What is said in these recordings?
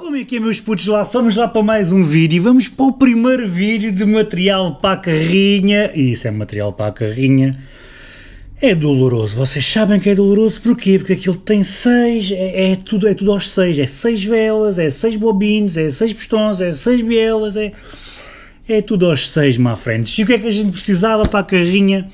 Como é que é, meus putos lá? Somos lá para mais um vídeo e vamos para o primeiro vídeo de material para a carrinha. E isso é material para a carrinha. É doloroso, vocês sabem que é doloroso, porquê? Porque aquilo tem seis, é, é tudo, é tudo aos seis, é seis velas, é seis bobines, é seis pistões, é seis bielas, é, é tudo aos seis, má frente. E o que é que a gente precisava para a carrinha?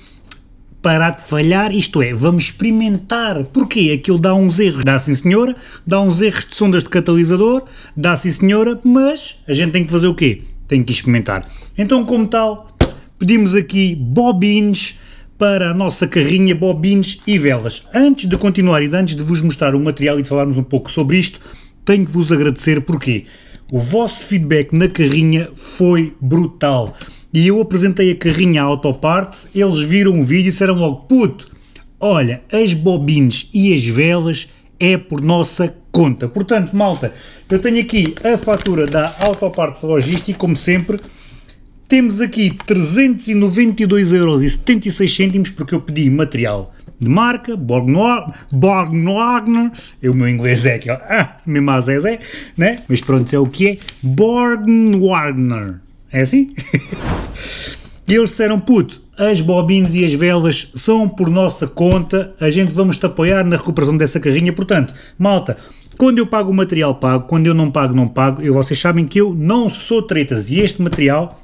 parar de falhar, isto é, vamos experimentar. Porquê? Aquilo dá uns erros, dá sim senhora, dá uns erros de sondas de catalisador, dá sim senhora, mas a gente tem que fazer o quê? Tem que experimentar. Então, como tal, pedimos aqui bobines para a nossa carrinha bobines e velas. Antes de continuar e antes de vos mostrar o material e de falarmos um pouco sobre isto, tenho que vos agradecer porque o vosso feedback na carrinha foi brutal e eu apresentei a carrinha à Autoparts, eles viram o vídeo e disseram logo, puto, olha, as bobines e as velas é por nossa conta. Portanto, malta, eu tenho aqui a fatura da Autopartes Logística e, como sempre, temos aqui 392,76€ porque eu pedi material de marca, Borgnorn, é o meu inglês é aquele, ah, mesmo às é, né? mas pronto, é o que é, Borgnorn. É assim? e eles disseram, puto, as bobinas e as velas são por nossa conta, a gente vamos te apoiar na recuperação dessa carrinha, portanto, malta, quando eu pago o material pago, quando eu não pago não pago, e vocês sabem que eu não sou tretas, e este material,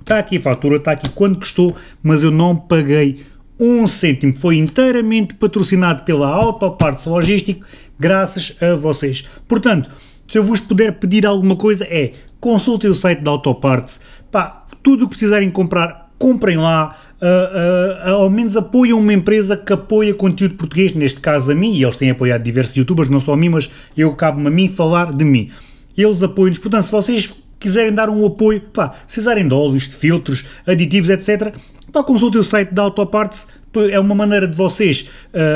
está aqui a fatura, está aqui quando custou, mas eu não paguei um cêntimo, foi inteiramente patrocinado pela Autopartes Logístico, graças a vocês. Portanto, se eu vos puder pedir alguma coisa é consultem o site da Autoparts, pá, tudo o que precisarem comprar, comprem lá, uh, uh, ao menos apoiam uma empresa que apoia conteúdo português, neste caso a mim, e eles têm apoiado diversos youtubers, não só a mim, mas eu cabe-me a mim falar de mim. Eles apoiam-nos, portanto, se vocês quiserem dar um apoio, pá, precisarem de óleos, de filtros, aditivos, etc., pá, consultem o site da Autoparts, é uma maneira de vocês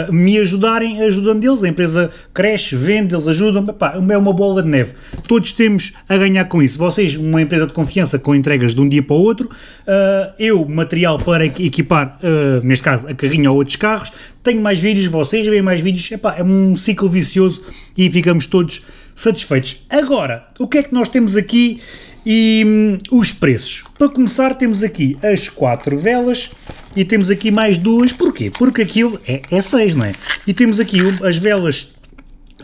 uh, me ajudarem ajudando eles. A empresa cresce, vende, eles ajudam. Epá, é, é uma bola de neve. Todos temos a ganhar com isso. Vocês, uma empresa de confiança com entregas de um dia para o outro, uh, eu, material para equipar, uh, neste caso, a carrinha ou outros carros, tenho mais vídeos, vocês veem mais vídeos. Epá, é um ciclo vicioso e ficamos todos satisfeitos. Agora, o que é que nós temos aqui e hum, os preços? Para começar, temos aqui as quatro velas e temos aqui mais duas. Porquê? Porque aquilo é, é não é? E temos aqui as velas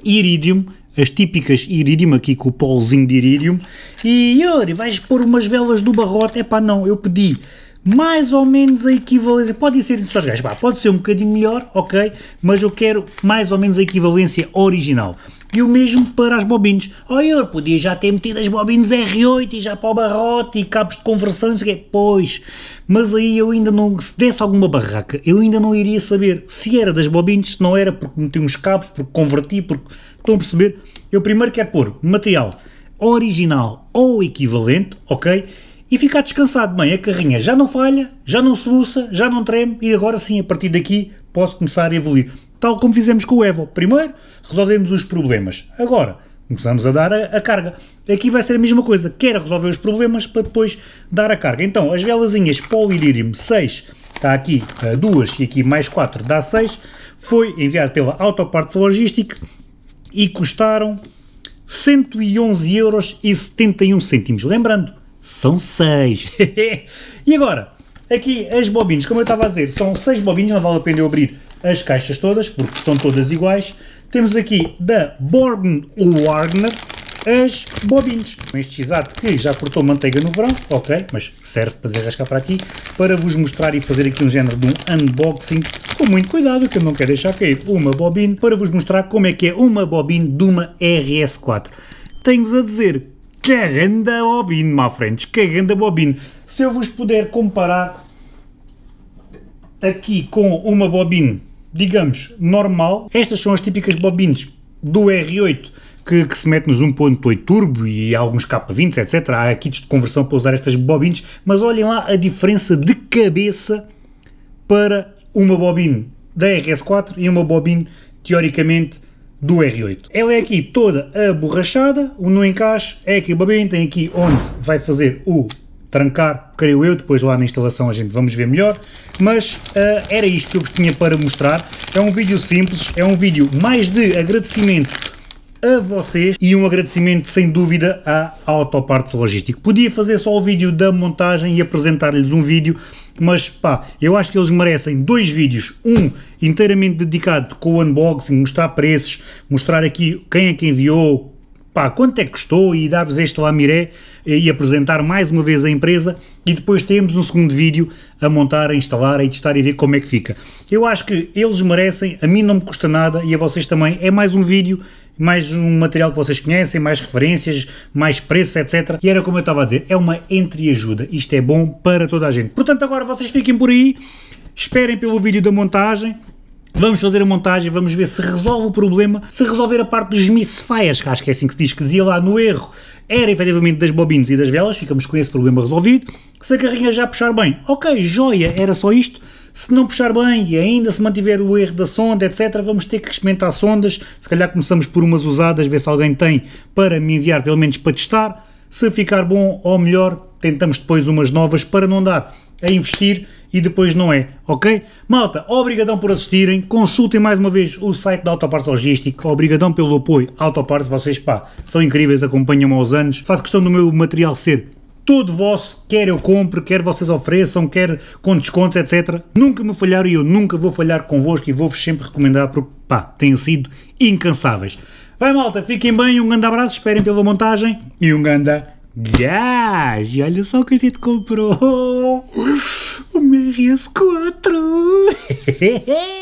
iridium, as típicas iridium, aqui com o polzinho de iridium. E, Yuri, vais pôr umas velas do barrote? É pá, não, eu pedi mais ou menos a equivalência. Pode ser de gás gajos, pode ser um bocadinho melhor, ok, mas eu quero mais ou menos a equivalência original. E o mesmo para as bobinas. Olha, eu podia já ter metido as bobinas R8 e já para o barrote e cabos de conversão, não sei o Pois, mas aí eu ainda não, se desse alguma barraca, eu ainda não iria saber se era das bobinas, se não era, porque meti uns cabos, porque converti, porque estão a perceber. Eu primeiro quero pôr material original ou equivalente, ok? E ficar descansado, bem, a carrinha já não falha, já não soluça, já não treme e agora sim, a partir daqui, posso começar a evoluir tal como fizemos com o Evo. Primeiro, resolvemos os problemas. Agora, começamos a dar a, a, carga. Aqui vai ser a mesma coisa, quer resolver os problemas para depois dar a carga. Então, as velazinhas polilírium 6, está aqui uh, duas e aqui mais 4, dá 6, foi enviado pela Autoparts Logistic e custaram 111,71€. Lembrando, são 6. e agora, aqui as bobinas, como eu estava a dizer, são 6 bobinas, não vale a pena eu abrir as caixas todas, porque são todas iguais. Temos aqui da Born Warner as bobinas. Este x que já cortou manteiga no verão, ok, mas serve para desarrascar para aqui, para vos mostrar e fazer aqui um género de um unboxing com muito cuidado, que eu não quero deixar cair uma bobina, para vos mostrar como é que é uma bobina de uma RS4. Tenho-vos a dizer, que grande bobina, friends que grande bobina. Se eu vos puder comparar aqui com uma bobina digamos, normal. Estas são as típicas bobines do R8 que, que, se mete nos 1.8 turbo e alguns K20, etc. Há kits de conversão para usar estas bobines, mas olhem lá a diferença de cabeça para uma bobine da RS4 e uma bobine, teoricamente, do R8. Ela é aqui toda aborrachada, no encaixe é aqui a bobine, tem aqui onde vai fazer o trancar, creio eu, depois lá na instalação a gente vamos ver melhor, mas uh, era isto que eu vos tinha para mostrar, é um vídeo simples, é um vídeo mais de agradecimento a vocês e um agradecimento sem dúvida à Autopartes Logístico. Podia fazer só o vídeo da montagem e apresentar-lhes um vídeo, mas pá, eu acho que eles merecem dois vídeos, um inteiramente dedicado com o unboxing, mostrar preços, mostrar aqui quem é que enviou, pá, quanto é que custou e dar-vos este lamiré eh, e apresentar mais uma vez a empresa e depois temos um segundo vídeo a montar, a instalar, a testar e ver como é que fica. Eu acho que eles merecem, a mim não me custa nada e a vocês também. É mais um vídeo, mais um material que vocês conhecem, mais referências, mais preço, etc. E era como eu estava a dizer, é uma entreajuda. Isto é bom para toda a gente. Portanto, agora vocês fiquem por aí, esperem pelo vídeo da montagem, Vamos fazer a montagem, vamos ver se resolve o problema, se resolver a parte dos misfires, que acho que é assim que se diz, que dizia lá no erro, era efetivamente das bobinas e das velas, ficamos com esse problema resolvido. Se a carrinha já puxar bem, ok, joia, era só isto. Se não puxar bem e ainda se mantiver o erro da sonda, etc., vamos ter que experimentar sondas. Se calhar começamos por umas usadas, ver se alguém tem para me enviar, pelo menos para testar. Se ficar bom ou melhor, tentamos depois umas novas para não dar a investir e depois não é, ok? Malta, obrigadão por assistirem, consultem mais uma vez o site da Autopartes Logística, obrigadão pelo apoio Autopartes, vocês pá, são incríveis, acompanham-me aos anos, faço questão do meu material ser todo vosso, quer eu compre, quer vocês ofereçam, quer com descontos, etc. Nunca me falharam e eu nunca vou falhar convosco e vou-vos sempre recomendar porque pá, têm sido incansáveis. Vai malta, fiquem bem, um grande abraço, esperem pela montagem e um grande gás. E olha só o que a gente comprou. O MRS4.